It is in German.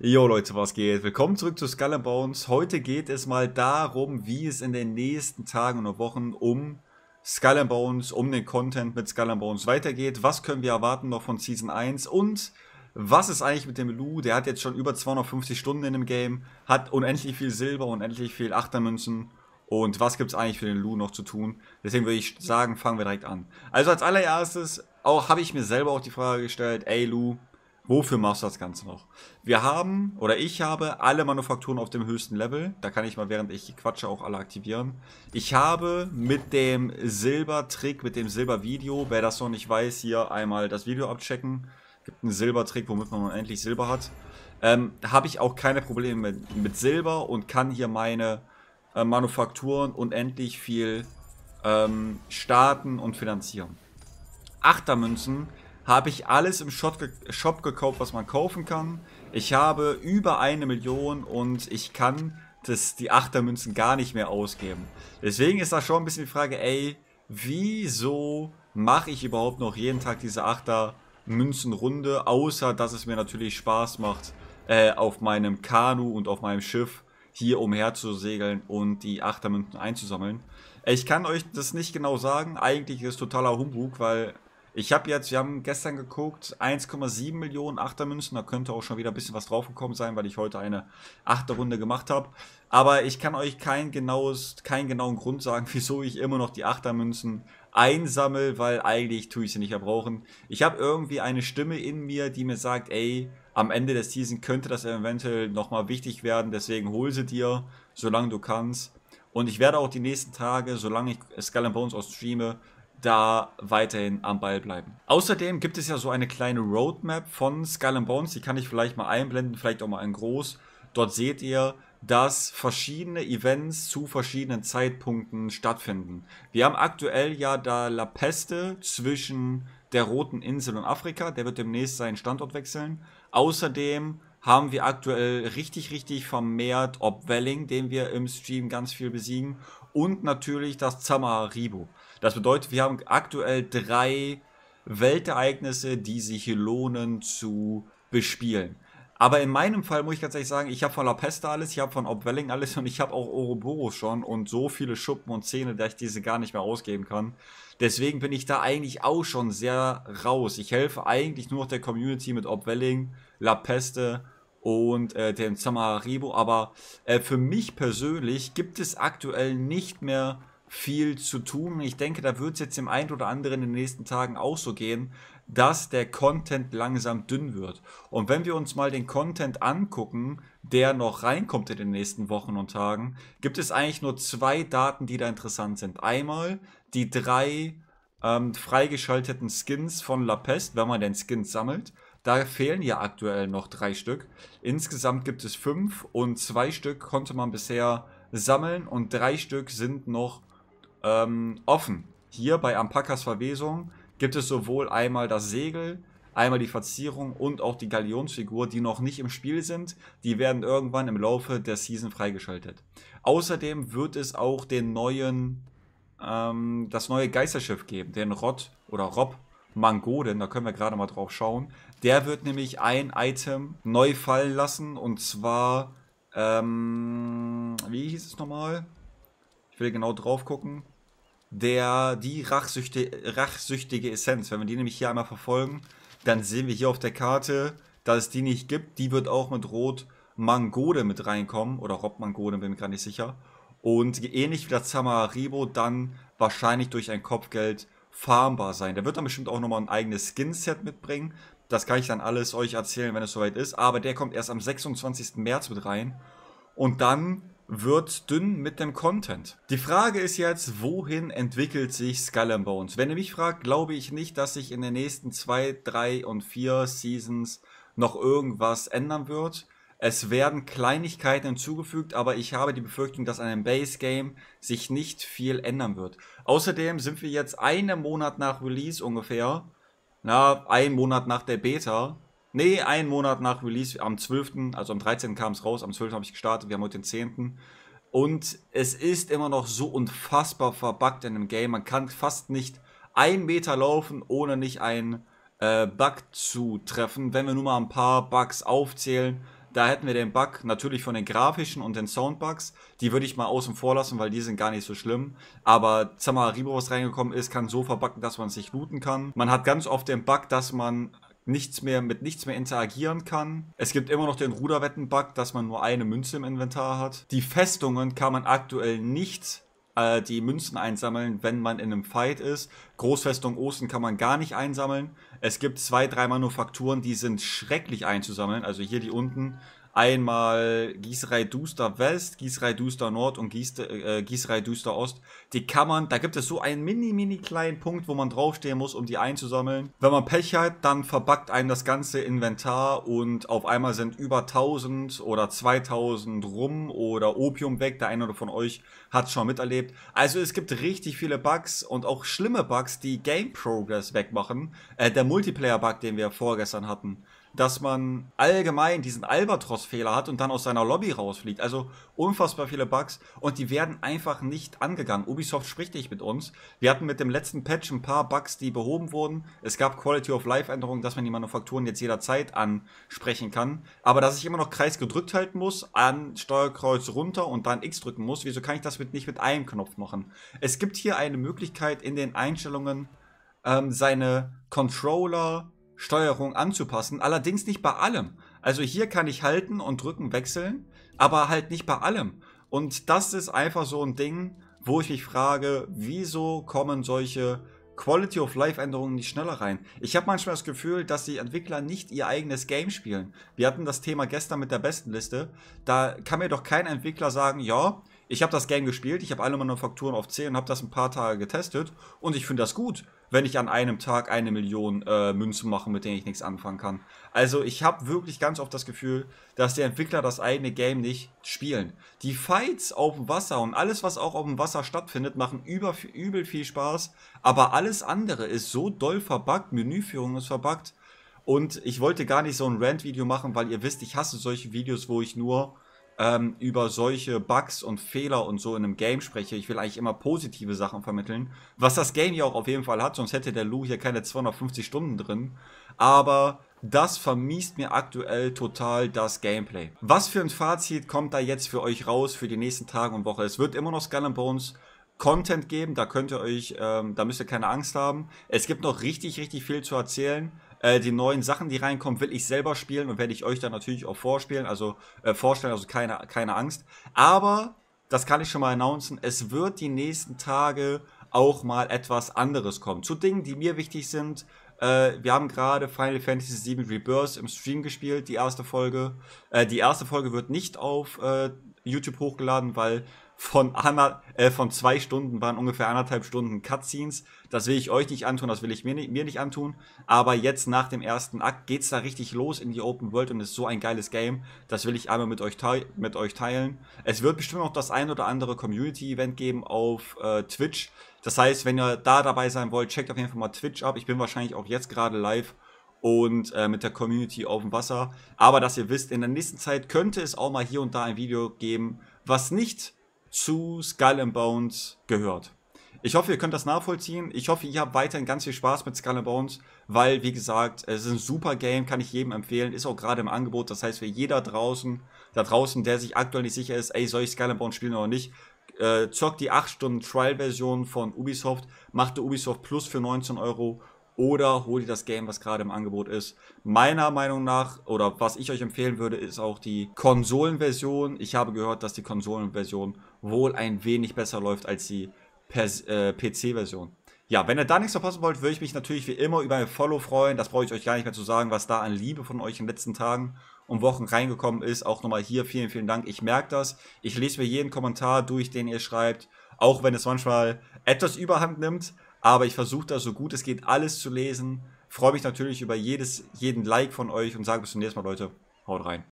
Jo Leute, was geht? Willkommen zurück zu Skull and Bones. Heute geht es mal darum, wie es in den nächsten Tagen und Wochen um Skull and Bones, um den Content mit Skull and Bones weitergeht. Was können wir erwarten noch von Season 1 und was ist eigentlich mit dem Lou? Der hat jetzt schon über 250 Stunden in dem Game, hat unendlich viel Silber, unendlich viel Achtermünzen und was gibt es eigentlich für den Lou noch zu tun? Deswegen würde ich sagen, fangen wir direkt an. Also als allererstes habe ich mir selber auch die Frage gestellt, ey Lou, Wofür machst du das Ganze noch? Wir haben, oder ich habe, alle Manufakturen auf dem höchsten Level. Da kann ich mal, während ich quatsche, auch alle aktivieren. Ich habe mit dem Silbertrick, mit dem Silbervideo, wer das noch nicht weiß, hier einmal das Video abchecken. Gibt einen Silbertrick, womit man endlich Silber hat. Ähm, habe ich auch keine Probleme mit, mit, Silber und kann hier meine äh, Manufakturen unendlich viel ähm, starten und finanzieren. Achtermünzen Münzen habe ich alles im Shop, gekauft, was man kaufen kann. Ich habe über eine Million und ich kann das, die Achtermünzen gar nicht mehr ausgeben. Deswegen ist da schon ein bisschen die Frage, ey, wieso mache ich überhaupt noch jeden Tag diese Achtermünzenrunde, außer dass es mir natürlich Spaß macht, äh, auf meinem Kanu und auf meinem Schiff hier umher zu segeln und die Achtermünzen einzusammeln. Ich kann euch das nicht genau sagen. Eigentlich ist es totaler Humbug, weil ich habe jetzt, wir haben gestern geguckt, 1,7 Millionen Achtermünzen. Da könnte auch schon wieder ein bisschen was draufgekommen sein, weil ich heute eine Achterrunde gemacht habe. Aber ich kann euch kein genaues, keinen genauen Grund sagen, wieso ich immer noch die Achtermünzen einsammel, weil eigentlich tue ich sie nicht erbrauchen. Ich habe irgendwie eine Stimme in mir, die mir sagt, ey, am Ende der Season könnte das eventuell nochmal wichtig werden, deswegen hol sie dir, solange du kannst. Und ich werde auch die nächsten Tage, solange ich Skull and Bones auch streame, da weiterhin am Ball bleiben. Außerdem gibt es ja so eine kleine Roadmap von Skull Bones, die kann ich vielleicht mal einblenden, vielleicht auch mal in groß. Dort seht ihr, dass verschiedene Events zu verschiedenen Zeitpunkten stattfinden. Wir haben aktuell ja da La Peste zwischen der Roten Insel und Afrika, der wird demnächst seinen Standort wechseln. Außerdem haben wir aktuell richtig, richtig vermehrt Obwelling, den wir im Stream ganz viel besiegen. Und natürlich das Zamaharibo. Das bedeutet, wir haben aktuell drei Weltereignisse, die sich lohnen zu bespielen. Aber in meinem Fall muss ich ganz ehrlich sagen, ich habe von La Pesta alles, ich habe von Obwelling alles und ich habe auch Ouroboros schon und so viele Schuppen und Zähne, dass ich diese gar nicht mehr ausgeben kann. Deswegen bin ich da eigentlich auch schon sehr raus. Ich helfe eigentlich nur noch der Community mit Obwelling, La Peste und äh, dem Samaribo. Aber äh, für mich persönlich gibt es aktuell nicht mehr viel zu tun. Ich denke, da wird es jetzt dem einen oder anderen in den nächsten Tagen auch so gehen, dass der Content langsam dünn wird. Und wenn wir uns mal den Content angucken, der noch reinkommt in den nächsten Wochen und Tagen, gibt es eigentlich nur zwei Daten, die da interessant sind. Einmal die drei ähm, freigeschalteten Skins von La Peste, wenn man den Skins sammelt. Da fehlen ja aktuell noch drei Stück. Insgesamt gibt es fünf und zwei Stück konnte man bisher sammeln und drei Stück sind noch ähm, offen. Hier bei Ampakas Verwesung gibt es sowohl einmal das Segel, einmal die Verzierung und auch die Galionsfigur, die noch nicht im Spiel sind. Die werden irgendwann im Laufe der Season freigeschaltet. Außerdem wird es auch den neuen, ähm, das neue Geisterschiff geben, den Rod oder Rob Mangoden, da können wir gerade mal drauf schauen. Der wird nämlich ein Item neu fallen lassen und zwar, ähm, wie hieß es nochmal? Ich will genau drauf gucken der, die rachsüchtige, rachsüchtige Essenz. Wenn wir die nämlich hier einmal verfolgen, dann sehen wir hier auf der Karte, dass es die nicht gibt. Die wird auch mit Rot Mangode mit reinkommen. Oder Rob Mangode, bin mir gar nicht sicher. Und ähnlich wie der Zamaribo dann wahrscheinlich durch ein Kopfgeld farmbar sein. Der wird dann bestimmt auch nochmal ein eigenes Skinset mitbringen. Das kann ich dann alles euch erzählen, wenn es soweit ist. Aber der kommt erst am 26. März mit rein. Und dann wird dünn mit dem Content. Die Frage ist jetzt, wohin entwickelt sich Skull and Bones? Wenn ihr mich fragt, glaube ich nicht, dass sich in den nächsten zwei, drei und vier Seasons noch irgendwas ändern wird. Es werden Kleinigkeiten hinzugefügt, aber ich habe die Befürchtung, dass an dem Base Game sich nicht viel ändern wird. Außerdem sind wir jetzt einen Monat nach Release ungefähr, na, einen Monat nach der Beta Nee, einen Monat nach Release, am 12., also am 13. kam es raus, am 12. habe ich gestartet, wir haben heute den 10. Und es ist immer noch so unfassbar verbuggt in dem Game. Man kann fast nicht einen Meter laufen, ohne nicht einen äh, Bug zu treffen. Wenn wir nur mal ein paar Bugs aufzählen, da hätten wir den Bug natürlich von den grafischen und den Soundbugs. Die würde ich mal außen vor lassen, weil die sind gar nicht so schlimm. Aber Zamaribo, was reingekommen ist, kann so verbuggen, dass man es nicht looten kann. Man hat ganz oft den Bug, dass man nichts mehr mit nichts mehr interagieren kann. Es gibt immer noch den Ruderwetten-Bug, dass man nur eine Münze im Inventar hat. Die Festungen kann man aktuell nicht äh, die Münzen einsammeln, wenn man in einem Fight ist. Großfestung Osten kann man gar nicht einsammeln. Es gibt zwei, drei Manufakturen, die sind schrecklich einzusammeln. Also hier die unten einmal Gießerei Duster West, Gießerei Duster Nord und äh, Gießerei Duster Ost. Die kann man, da gibt es so einen mini, mini kleinen Punkt, wo man draufstehen muss, um die einzusammeln. Wenn man Pech hat, dann verbackt einem das ganze Inventar und auf einmal sind über 1000 oder 2000 rum oder Opium weg. Der eine oder von euch hat schon miterlebt. Also es gibt richtig viele Bugs und auch schlimme Bugs, die Game Progress wegmachen. Äh, der Multiplayer-Bug, den wir vorgestern hatten dass man allgemein diesen Albatros-Fehler hat und dann aus seiner Lobby rausfliegt. Also unfassbar viele Bugs und die werden einfach nicht angegangen. Ubisoft spricht nicht mit uns. Wir hatten mit dem letzten Patch ein paar Bugs, die behoben wurden. Es gab Quality of Life-Änderungen, dass man die Manufakturen jetzt jederzeit ansprechen kann. Aber dass ich immer noch Kreis gedrückt halten muss, an Steuerkreuz runter und dann X drücken muss, wieso kann ich das mit, nicht mit einem Knopf machen? Es gibt hier eine Möglichkeit in den Einstellungen, ähm, seine Controller Steuerung anzupassen, allerdings nicht bei allem. Also hier kann ich halten und drücken wechseln, aber halt nicht bei allem. Und das ist einfach so ein Ding, wo ich mich frage, wieso kommen solche Quality of Life Änderungen nicht schneller rein? Ich habe manchmal das Gefühl, dass die Entwickler nicht ihr eigenes Game spielen. Wir hatten das Thema gestern mit der Bestenliste. Da kann mir doch kein Entwickler sagen, ja, ich habe das Game gespielt, ich habe alle Manufakturen auf 10 und habe das ein paar Tage getestet und ich finde das gut, wenn ich an einem Tag eine Million äh, Münzen mache, mit denen ich nichts anfangen kann. Also ich habe wirklich ganz oft das Gefühl, dass die Entwickler das eigene Game nicht spielen. Die Fights auf dem Wasser und alles, was auch auf dem Wasser stattfindet, machen über, übel viel Spaß, aber alles andere ist so doll verbuggt, Menüführung ist verbuggt und ich wollte gar nicht so ein Rant-Video machen, weil ihr wisst, ich hasse solche Videos, wo ich nur ähm, über solche Bugs und Fehler und so in einem Game spreche. Ich will eigentlich immer positive Sachen vermitteln, was das Game ja auch auf jeden Fall hat, sonst hätte der Lou hier keine 250 Stunden drin. Aber das vermiest mir aktuell total das Gameplay. Was für ein Fazit kommt da jetzt für euch raus für die nächsten Tage und Woche? Es wird immer noch Skull Bones Content geben, da könnt ihr euch, ähm, da müsst ihr keine Angst haben. Es gibt noch richtig, richtig viel zu erzählen. Äh, die neuen Sachen, die reinkommen, will ich selber spielen und werde ich euch dann natürlich auch vorspielen, also äh, vorstellen, also keine, keine Angst. Aber, das kann ich schon mal announcen, es wird die nächsten Tage auch mal etwas anderes kommen. Zu Dingen, die mir wichtig sind. Äh, wir haben gerade Final Fantasy VII Rebirth im Stream gespielt, die erste Folge. Äh, die erste Folge wird nicht auf äh, YouTube hochgeladen, weil von, einer, äh, von zwei Stunden waren ungefähr anderthalb Stunden Cutscenes. Das will ich euch nicht antun, das will ich mir nicht, mir nicht antun. Aber jetzt nach dem ersten Akt geht's da richtig los in die Open World und ist so ein geiles Game. Das will ich einmal mit euch, mit euch teilen. Es wird bestimmt noch das ein oder andere Community-Event geben auf äh, Twitch. Das heißt, wenn ihr da dabei sein wollt, checkt auf jeden Fall mal Twitch ab. Ich bin wahrscheinlich auch jetzt gerade live und äh, mit der Community auf dem Wasser. Aber dass ihr wisst, in der nächsten Zeit könnte es auch mal hier und da ein Video geben, was nicht zu Skull and Bones gehört. Ich hoffe, ihr könnt das nachvollziehen. Ich hoffe, ihr habt weiterhin ganz viel Spaß mit Skull and Bones, weil, wie gesagt, es ist ein super Game, kann ich jedem empfehlen, ist auch gerade im Angebot. Das heißt, für jeder draußen, da draußen, der sich aktuell nicht sicher ist, ey, soll ich Skull and Bones spielen oder nicht, äh, zockt die 8 Stunden Trial-Version von Ubisoft, macht die Ubisoft Plus für 19 Euro oder holt ihr das Game, was gerade im Angebot ist. Meiner Meinung nach, oder was ich euch empfehlen würde, ist auch die Konsolenversion. Ich habe gehört, dass die Konsolenversion wohl ein wenig besser läuft als die äh, PC-Version. Ja, wenn ihr da nichts verpassen wollt, würde ich mich natürlich wie immer über ein Follow freuen. Das brauche ich euch gar nicht mehr zu sagen, was da an Liebe von euch in den letzten Tagen und Wochen reingekommen ist. Auch nochmal hier vielen, vielen Dank. Ich merke das. Ich lese mir jeden Kommentar durch, den ihr schreibt. Auch wenn es manchmal etwas überhand nimmt. Aber ich versuche da so gut es geht alles zu lesen. Freue mich natürlich über jedes, jeden Like von euch und sage bis zum nächsten Mal, Leute. Haut rein.